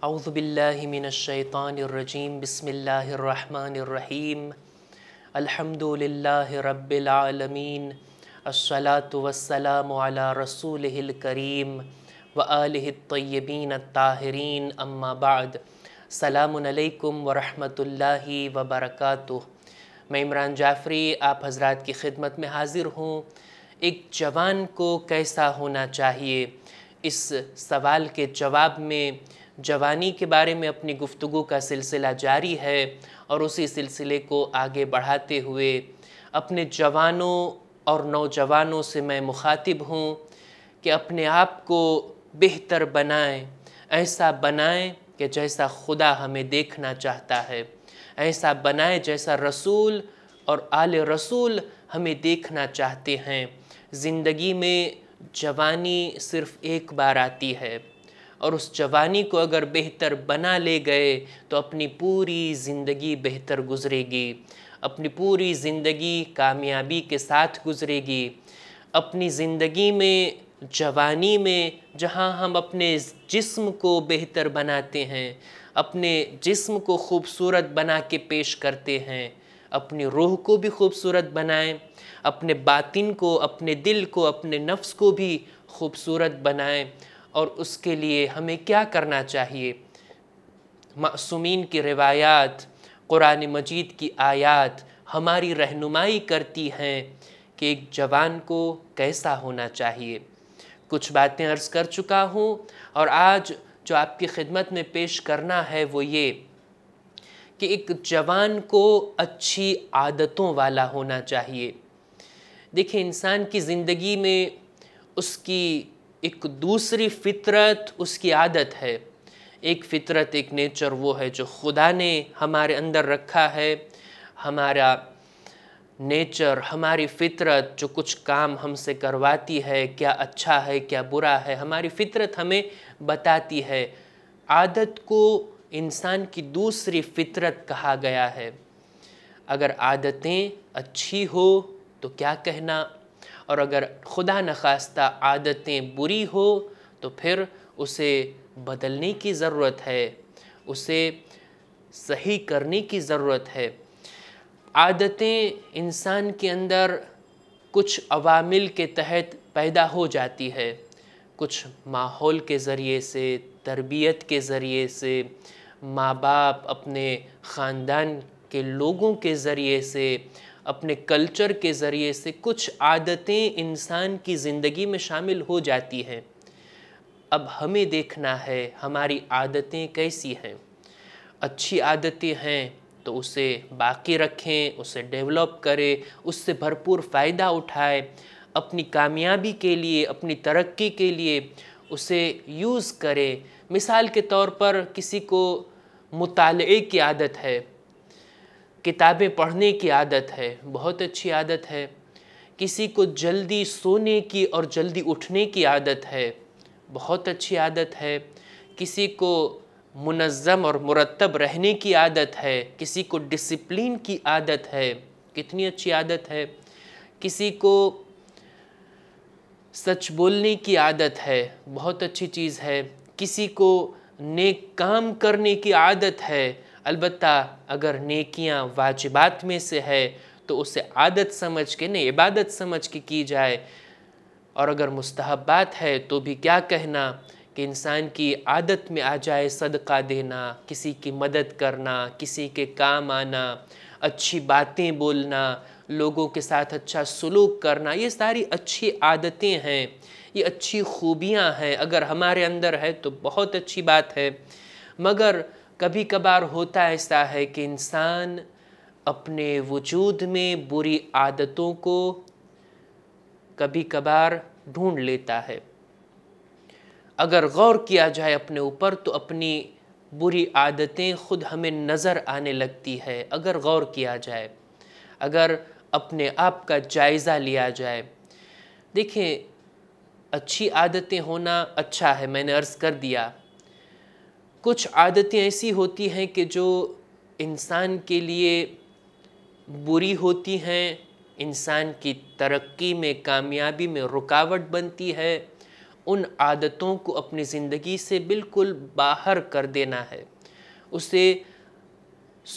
الله الرحمن الرحيم الحمد لله رب العالمين الصلاة والسلام करीम رسوله الكريم وآله ताहरीन الطاهرين أما بعد سلام व ورحمة الله وبركاته मैं इमरान जाफरी आप हजरात की खिदमत में हाज़िर हूँ एक जवान को कैसा होना चाहिए इस सवाल के जवाब में जवानी के बारे में अपनी गुफ्तु का सिलसिला जारी है और उसी सिलसिले को आगे बढ़ाते हुए अपने जवानों और नौजवानों से मैं मुखातिब हूँ कि अपने आप को बेहतर बनाएं ऐसा बनाएं कि जैसा खुदा हमें देखना चाहता है ऐसा बनाएं जैसा रसूल और आले रसूल हमें देखना चाहते हैं ज़िंदगी में जवानी सिर्फ एक बार आती है और उस जवानी को अगर बेहतर बना ले गए तो अपनी पूरी ज़िंदगी बेहतर गुजरेगी अपनी पूरी ज़िंदगी कामयाबी के साथ गुजरेगी अपनी ज़िंदगी में जवानी में जहाँ हम अपने जिस्म को बेहतर बनाते हैं अपने जिस्म को खूबसूरत बना के पेश करते हैं अपनी रूह को भी खूबसूरत बनाएं अपने बातिन को अपने दिल को अपने नफ्स को भी खूबसूरत बनाएं और उसके लिए हमें क्या करना चाहिए मासूमीन की रिवायात कुरान मजीद की आयात हमारी रहनुमाई करती हैं कि एक जवान को कैसा होना चाहिए कुछ बातें अर्ज़ कर चुका हूँ और आज जो आपकी खिदमत में पेश करना है वो ये कि एक जवान को अच्छी आदतों वाला होना चाहिए देखिए इंसान की ज़िंदगी में उसकी एक दूसरी फितरत उसकी आदत है एक फितरत एक नेचर वो है जो खुदा ने हमारे अंदर रखा है हमारा नेचर हमारी फितरत जो कुछ काम हमसे करवाती है क्या अच्छा है क्या बुरा है हमारी फितरत हमें बताती है आदत को इंसान की दूसरी फितरत कहा गया है अगर आदतें अच्छी हो तो क्या कहना और अगर खुदा नखास्ता आदतें बुरी हो तो फिर उसे बदलने की ज़रूरत है उसे सही करने की ज़रूरत है आदतें इंसान के अंदर कुछ अवामिल के तहत पैदा हो जाती है कुछ माहौल के ज़रिए से तरबियत के ज़रिए से माँ बाप अपने ख़ानदान के लोगों के ज़रिए से अपने कल्चर के ज़रिए से कुछ आदतें इंसान की ज़िंदगी में शामिल हो जाती हैं अब हमें देखना है हमारी आदतें कैसी हैं अच्छी आदतें हैं तो उसे बाकी रखें उसे डेवलप करें उससे भरपूर फ़ायदा उठाए अपनी कामयाबी के लिए अपनी तरक्की के लिए उसे यूज़ करें मिसाल के तौर पर किसी को मुताले की आदत है किताबें पढ़ने की आदत है बहुत अच्छी आदत है किसी को जल्दी सोने की और जल्दी उठने की आदत है बहुत अच्छी आदत है किसी को मुनज़म और मुरतब रहने की आदत है किसी को डिसिप्लिन की आदत है कितनी अच्छी आदत है किसी को सच बोलने की आदत है बहुत अच्छी चीज़ है किसी को नेक काम करने की आदत है अलबत् अगर नेकियां वाजिबात में से है तो उसे आदत समझ के नहीं इबादत समझ के की जाए और अगर मुस्तहबात है तो भी क्या कहना कि इंसान की आदत में आ जाए सदका देना किसी की मदद करना किसी के काम आना अच्छी बातें बोलना लोगों के साथ अच्छा सलूक करना ये सारी अच्छी आदतें हैं ये अच्छी खूबियां हैं अगर हमारे अंदर है तो बहुत अच्छी बात है मगर कभी कभार होता ऐसा है कि इंसान अपने वजूद में बुरी आदतों को कभी कभार ढूंढ लेता है अगर गौर किया जाए अपने ऊपर तो अपनी बुरी आदतें खुद हमें नज़र आने लगती है अगर गौर किया जाए अगर अपने आप का जायज़ा लिया जाए देखें अच्छी आदतें होना अच्छा है मैंने अर्ज़ कर दिया कुछ आदतें ऐसी होती हैं कि जो इंसान के लिए बुरी होती हैं इंसान की तरक्की में कामयाबी में रुकावट बनती है उन आदतों को अपनी ज़िंदगी से बिल्कुल बाहर कर देना है उसे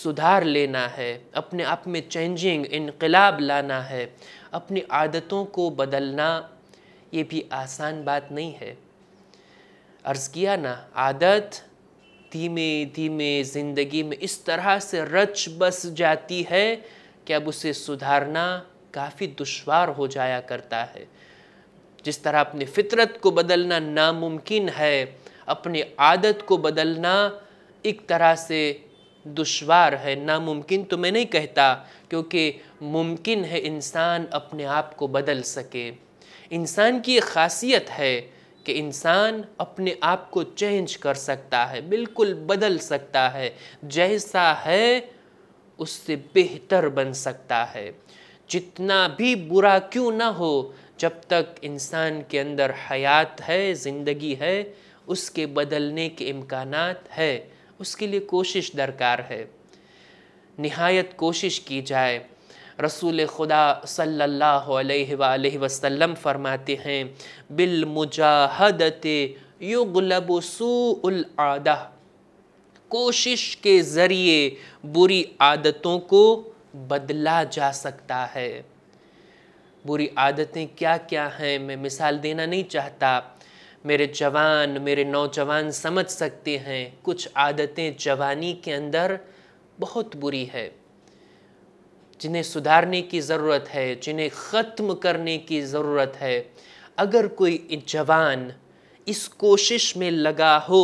सुधार लेना है अपने आप में चेंजिंग इनकलाब लाना है अपनी आदतों को बदलना ये भी आसान बात नहीं है अर्ज़ किया ना आदत धीमे धीमे ज़िंदगी में इस तरह से रच बस जाती है कि अब उसे सुधारना काफ़ी दुश्वार हो जाया करता है जिस तरह अपने फितरत को बदलना नामुमकिन है अपने आदत को बदलना एक तरह से दुश्वार है नामुमकिन तो मैं नहीं कहता क्योंकि मुमकिन है इंसान अपने आप को बदल सके इंसान की एक खासियत है कि इंसान अपने आप को चेंज कर सकता है बिल्कुल बदल सकता है जैसा है उससे बेहतर बन सकता है जितना भी बुरा क्यों ना हो जब तक इंसान के अंदर हयात है ज़िंदगी है उसके बदलने के इम्कान है उसके लिए कोशिश दरकार है नहायत कोशिश की जाए रसूल खुदा सल्ला वसम फरमाते हैं बिलमुजाहदत युगलब सूल कोशिश के ज़रिए बुरी आदतों को बदला जा सकता है बुरी आदतें क्या क्या हैं मैं मिसाल देना नहीं चाहता मेरे जवान मेरे नौजवान समझ सकते हैं कुछ आदतें जवानी के अंदर बहुत बुरी है जिन्हें सुधारने की ज़रूरत है जिन्हें ख़त्म करने की ज़रूरत है अगर कोई जवान इस कोशिश में लगा हो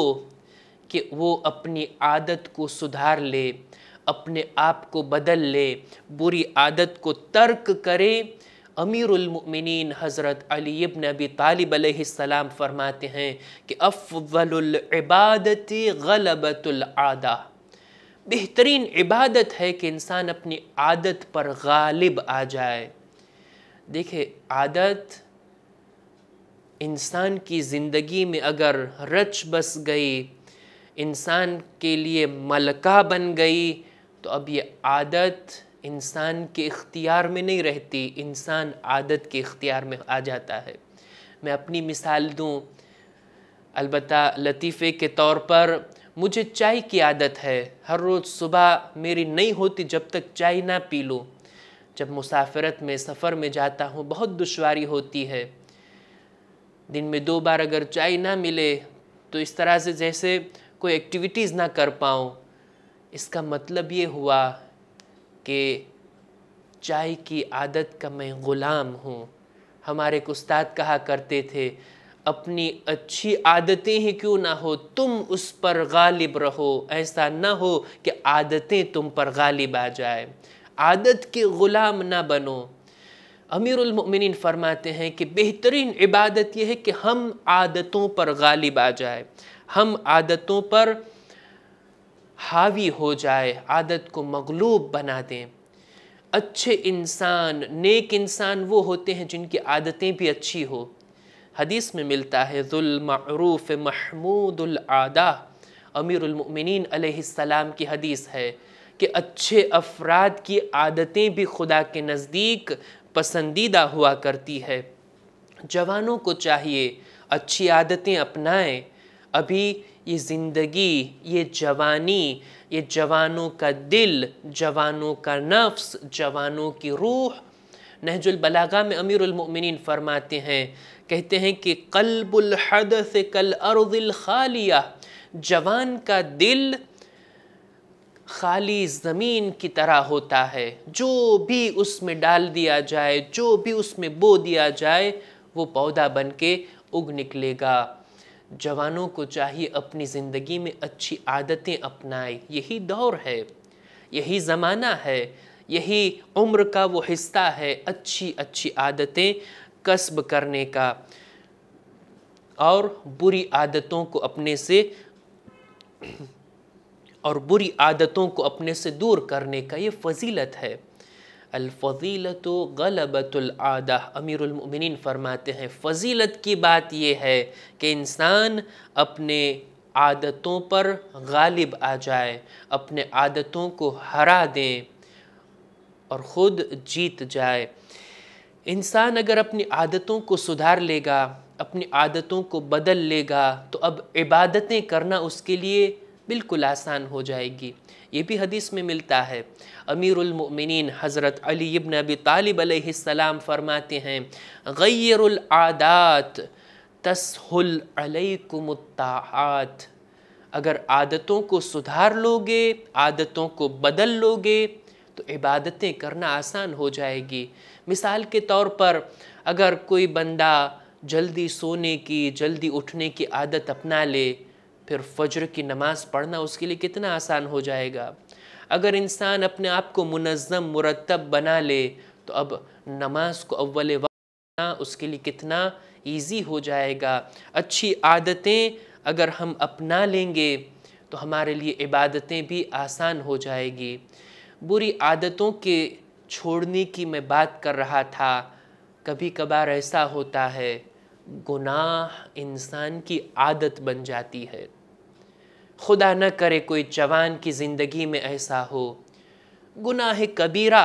कि वो अपनी आदत को सुधार ले अपने आप को बदल ले बुरी आदत को तर्क करे अमीरमिन हज़रत अली इब्न अबी तालिब सलाम फरमाते हैं कि अफ़वलबादती गलबतुल आदा बेहतरीन इबादत है कि इंसान अपनी आदत पर गालिब आ जाए देखे आदत इंसान की ज़िंदगी में अगर रच बस गई इंसान के लिए मलका बन गई तो अब ये आदत इंसान के इख्तियार में नहीं रहती इंसान आदत के इख्तियार में आ जाता है मैं अपनी मिसाल दूँ अलबत् लतीफ़े के तौर पर मुझे चाय की आदत है हर रोज़ सुबह मेरी नहीं होती जब तक चाय ना पी लूँ जब मुसाफरत में सफ़र में जाता हूँ बहुत दुशारी होती है दिन में दो बार अगर चाय ना मिले तो इस तरह से जैसे कोई एक्टिविटीज़ ना कर पाऊँ इसका मतलब ये हुआ कि चाय की आदत का मैं ग़ुलाम हूँ हमारे एक उस्ताद कहा करते थे अपनी अच्छी आदतें ही क्यों ना हो तुम उस पर गालिब रहो ऐसा ना हो कि आदतें तुम पर गालिब आ जाए आदत के ग़ुलाम ना बनो अमीरमिन फरमाते हैं कि बेहतरीन इबादत यह है कि हम आदतों पर गालिब आ जाए हम आदतों पर हावी हो जाए आदत को मगलूब बना दें अच्छे इंसान नेक इंसान वो होते हैं जिनकी आदतें भी अच्छी हो हदीस में मिलता है ज़ुलमरूफ़ महमूदादा अमीरमिन सलाम की हदीस है कि अच्छे अफराद की आदतें भी खुदा के नज़दीक पसंदीदा हुआ करती है जवानों को चाहिए अच्छी आदतें अपनाएं अभी ये ज़िंदगी ये जवानी ये जवानों का दिल जवानों का नफ्स जवानों की रूह नहजुल बलागा में अमीरमिन फरमाते हैं कहते हैं कि कल्बुल हद से कल अरुदिल खालिया जवान का दिल खाली ज़मीन की तरह होता है जो भी उसमें डाल दिया जाए जो भी उसमें बो दिया जाए वो पौधा बन के उग निकलेगा जवानों को चाहिए अपनी ज़िंदगी में अच्छी आदतें अपनाए यही दौर है यही ज़माना है यही उम्र का वो हिस्सा है अच्छी अच्छी आदतें कस्ब करने का और बुरी आदतों को अपने से और बुरी आदतों को अपने से दूर करने का ये फजीलत है अलफ़ीलत गलबतुलदा अमीरमिन फरमाते हैं फ़जीलत की बात यह है कि इंसान अपने आदतों पर गालिब आ जाए अपने आदतों को हरा दें और ख़ुद जीत जाए इंसान अगर अपनी आदतों को सुधार लेगा अपनी आदतों को बदल लेगा तो अब इबादतें करना उसके लिए बिल्कुल आसान हो जाएगी ये भी हदीस में मिलता है अमीरमिन हज़रत अली इब्न अबी तालिब सलाम फरमाते हैं गैरआदात तसहुल अलैकुमतात अगर आदतों को सुधार लोगे आदतों को बदल लोगे तो इबादतें करना आसान हो जाएगी मिसाल के तौर पर अगर कोई बंदा जल्दी सोने की जल्दी उठने की आदत अपना ले फिर फज्र की नमाज़ पढ़ना उसके लिए कितना आसान हो जाएगा अगर इंसान अपने आप को मुनज़म मुरतब बना ले तो अब नमाज को अव्वल वक्त उसके लिए कितना ईजी हो जाएगा अच्छी आदतें अगर हम अपना लेंगे तो हमारे लिए इबादतें भी आसान हो जाएगी बुरी आदतों के छोड़ने की मैं बात कर रहा था कभी कभार ऐसा होता है गुनाह इंसान की आदत बन जाती है खुदा न करे कोई जवान की ज़िंदगी में ऐसा हो गुनाह कबीरा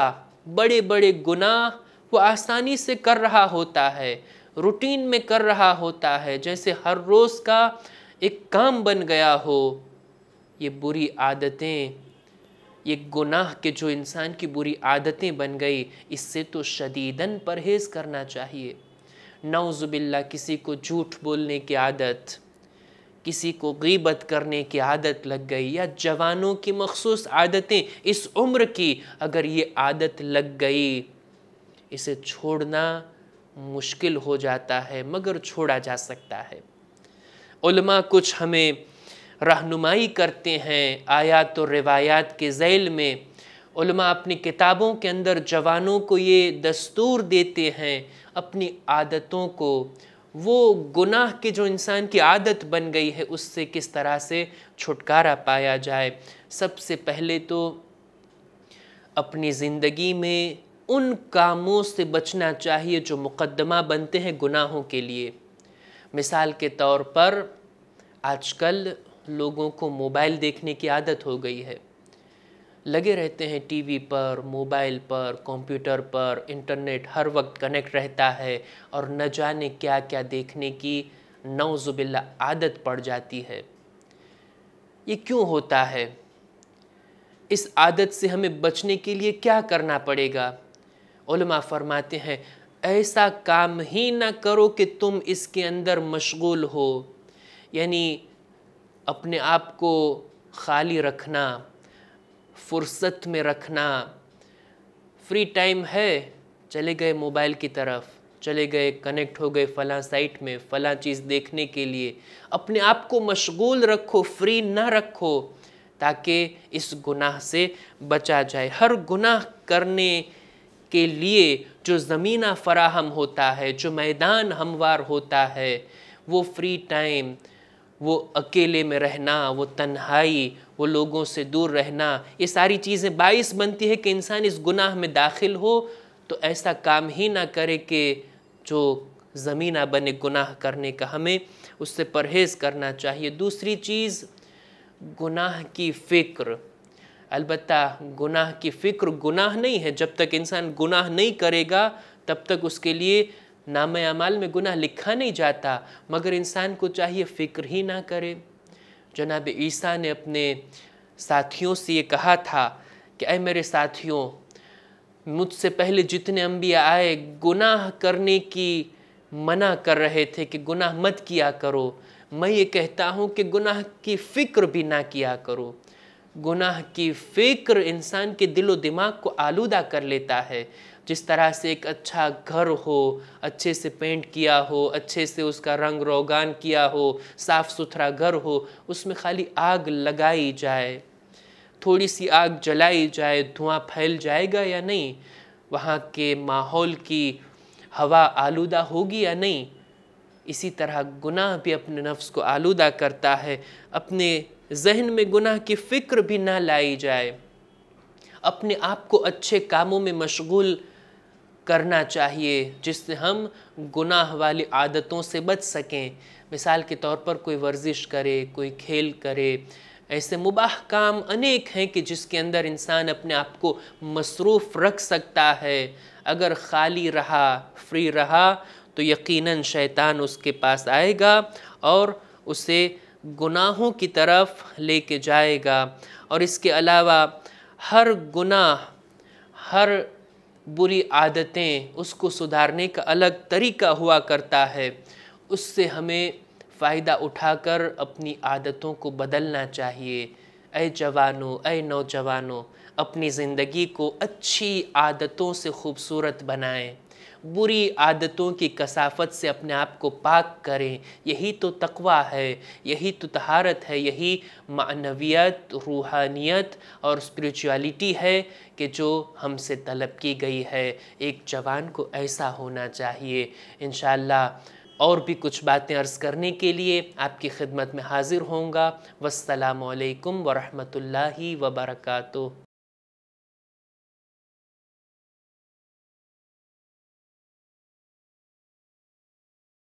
बड़े बड़े गुनाह वो आसानी से कर रहा होता है रूटीन में कर रहा होता है जैसे हर रोज़ का एक काम बन गया हो ये बुरी आदतें ये गुनाह के जो इंसान की बुरी आदतें बन गई इससे तो शदीदन परहेज़ करना चाहिए नौज़ुबिल्ला किसी को झूठ बोलने की आदत किसी को गीबत करने की आदत लग गई या जवानों की मखसूस आदतें इस उम्र की अगर ये आदत लग गई इसे छोड़ना मुश्किल हो जाता है मगर छोड़ा जा सकता है उलमा कुछ हमें रहनुमाई करते हैं आयात और रिवायात के जैल में अपनी किताबों के अंदर जवानों को ये दस्तूर देते हैं अपनी आदतों को वो गुनाह के जो इंसान की आदत बन गई है उससे किस तरह से छुटकारा पाया जाए सबसे पहले तो अपनी ज़िंदगी में उन कामों से बचना चाहिए जो मुकदमा बनते हैं गुनाहों के लिए मिसाल के तौर पर आजकल लोगों को मोबाइल देखने की आदत हो गई है लगे रहते हैं टीवी पर मोबाइल पर कंप्यूटर पर इंटरनेट हर वक्त कनेक्ट रहता है और न जाने क्या क्या देखने की नौजुबिल्ला आदत पड़ जाती है ये क्यों होता है इस आदत से हमें बचने के लिए क्या करना पड़ेगा उलमा फरमाते हैं ऐसा काम ही ना करो कि तुम इसके अंदर मशगूल हो यानी अपने आप को खाली रखना फुर्सत में रखना फ्री टाइम है चले गए मोबाइल की तरफ चले गए कनेक्ट हो गए फ़लाँ साइट में फ़लाँ चीज़ देखने के लिए अपने आप को मशगूल रखो फ्री ना रखो ताकि इस गुनाह से बचा जाए हर गुनाह करने के लिए जो ज़मीना फराहम होता है जो मैदान हमवार होता है वो फ्री टाइम वो अकेले में रहना वो तन्हाई वो लोगों से दूर रहना ये सारी चीज़ें बाइस बनती है कि इंसान इस गुनाह में दाखिल हो तो ऐसा काम ही ना करे कि जो ज़मीना बने गुनाह करने का हमें उससे परहेज़ करना चाहिए दूसरी चीज़ गुनाह की फ़िक्र अलबत् गुनाह की फ़िक्र गुनाह नहीं है जब तक इंसान गुनाह नहीं करेगा तब तक उसके लिए नाम अमाल में गुनाह लिखा नहीं जाता मगर इंसान को चाहिए फ़िक्र ही ना करे जनाब ईसा ने अपने साथियों से ये कहा था कि अरे मेरे साथियों मुझसे पहले जितने अम्बिया आए गुनाह करने की मना कर रहे थे कि गुनाह मत किया करो मैं ये कहता हूँ कि गुनाह की फ़िक्र भी ना किया करो गुनाह की फ़िक्र इंसान के दिलो दिमाग को आलूदा कर लेता है जिस तरह से एक अच्छा घर हो अच्छे से पेंट किया हो अच्छे से उसका रंग रोगान किया हो साफ़ सुथरा घर हो उसमें खाली आग लगाई जाए थोड़ी सी आग जलाई जाए धुआं फैल जाएगा या नहीं वहाँ के माहौल की हवा आलूदा होगी या नहीं इसी तरह गुनाह भी अपने नफ्स को आलूदा करता है अपने जहन में गुनाह की फ़िक्र भी ना लाई जाए अपने आप को अच्छे कामों में मशगूल करना चाहिए जिससे हम गुनाह वाली आदतों से बच सकें मिसाल के तौर पर कोई वर्जिश करे कोई खेल करे ऐसे मुबाह काम अनेक हैं कि जिसके अंदर इंसान अपने आप को मसरूफ़ रख सकता है अगर खाली रहा फ्री रहा तो यकीनन शैतान उसके पास आएगा और उसे गुनाहों की तरफ लेके जाएगा और इसके अलावा हर गुनाह हर बुरी आदतें उसको सुधारने का अलग तरीका हुआ करता है उससे हमें फ़ायदा उठाकर अपनी आदतों को बदलना चाहिए अय जवानों ऐ नौजवानों अपनी ज़िंदगी को अच्छी आदतों से खूबसूरत बनाएं बुरी आदतों की कसाफत से अपने आप को पाक करें यही तो तकवा है यही तो तहारत है यही मानवियत रूहानियत और स्पिरिचुअलिटी है कि जो हमसे तलब की गई है एक जवान को ऐसा होना चाहिए इन और भी कुछ बातें अर्ज़ करने के लिए आपकी खिदमत में हाज़िर होंगे वसलम वरहमल वर्का